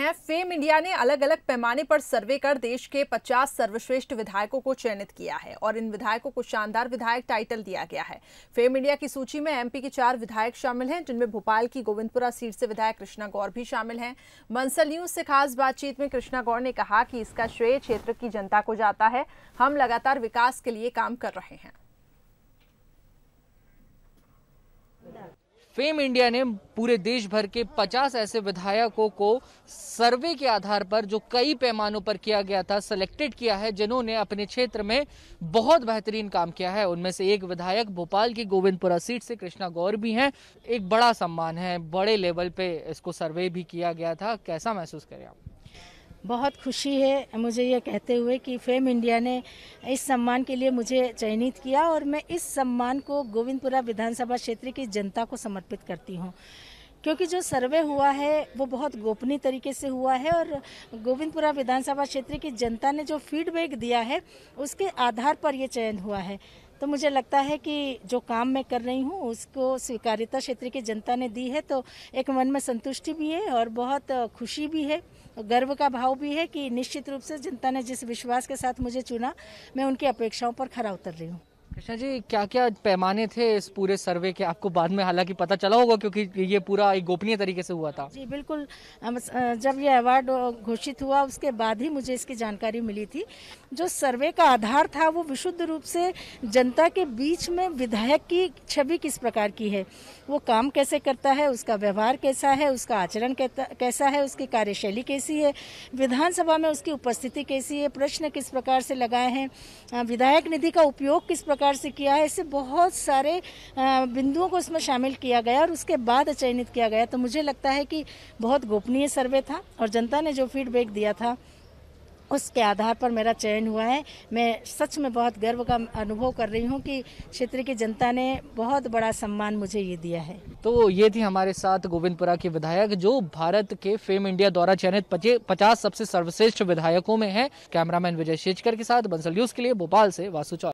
हैं fame India ने अलग अलग पैमाने पर सर्वे कर देश के 50 सर्वश्रेष्ठ विधायकों को चयनित किया है और इन विधायकों को शानदार विधायक टाइटल दिया गया है फेम इंडिया की सूची में एमपी के चार विधायक शामिल हैं जिनमें भोपाल की गोविंदपुरा सीट से विधायक कृष्णा गौर भी शामिल हैं मंसल न्यूज से खास बातचीत में कृष्णा गौर ने कहा कि इसका श्रेय क्षेत्र की जनता को जाता है हम लगातार विकास के लिए काम कर रहे हैं फेम इंडिया ने पूरे देश भर के 50 ऐसे विधायकों को सर्वे के आधार पर जो कई पैमानों पर किया गया था सिलेक्टेड किया है जिन्होंने अपने क्षेत्र में बहुत बेहतरीन काम किया है उनमें से एक विधायक भोपाल की गोविंदपुरा सीट से कृष्णा गौर भी हैं एक बड़ा सम्मान है बड़े लेवल पे इसको सर्वे भी किया गया था कैसा महसूस करें आप बहुत खुशी है मुझे ये कहते हुए कि फेम इंडिया ने इस सम्मान के लिए मुझे चयनित किया और मैं इस सम्मान को गोविंदपुरा विधानसभा क्षेत्र की जनता को समर्पित करती हूँ क्योंकि जो सर्वे हुआ है वो बहुत गोपनीय तरीके से हुआ है और गोविंदपुरा विधानसभा क्षेत्र की जनता ने जो फीडबैक दिया है उसके आधार पर ये चयन हुआ है तो मुझे लगता है कि जो काम मैं कर रही हूँ उसको स्वीकारिता क्षेत्र की जनता ने दी है तो एक मन में संतुष्टि भी है और बहुत खुशी भी है गर्व का भाव भी है कि निश्चित रूप से जनता ने जिस विश्वास के साथ मुझे चुना मैं उनकी अपेक्षाओं पर खरा उतर रही हूँ कृष्णा जी क्या क्या पैमाने थे इस पूरे सर्वे के आपको बाद में हालांकि पता चला होगा क्योंकि ये पूरा एक गोपनीय तरीके से हुआ था जी बिल्कुल जब ये अवार्ड घोषित हुआ उसके बाद ही मुझे इसकी जानकारी मिली थी जो सर्वे का आधार था वो विशुद्ध रूप से जनता के बीच में विधायक की छवि किस प्रकार की है वो काम कैसे करता है उसका व्यवहार कैसा है उसका आचरण कैसा है उसकी कार्यशैली कैसी है विधानसभा में उसकी उपस्थिति कैसी है प्रश्न किस प्रकार से लगाए हैं विधायक निधि का उपयोग किस प्रकार प्रकार से किया है ऐसे बहुत सारे बिंदुओं को इसमें शामिल किया गया और उसके बाद चयनित किया गया तो मुझे लगता है कि बहुत गोपनीय सर्वे था और जनता ने जो फीडबैक दिया था उसके आधार पर मेरा चयन हुआ है मैं सच में बहुत गर्व का अनुभव कर रही हूं कि क्षेत्र की जनता ने बहुत बड़ा सम्मान मुझे ये दिया है तो ये थी हमारे साथ गोविंदपुरा के विधायक जो भारत के फेम इंडिया द्वारा चयनित पचास सबसे सर्वश्रेष्ठ विधायकों में है कैमरामैन विजय शेजकर के साथ बंसल न्यूज के लिए भोपाल से वासु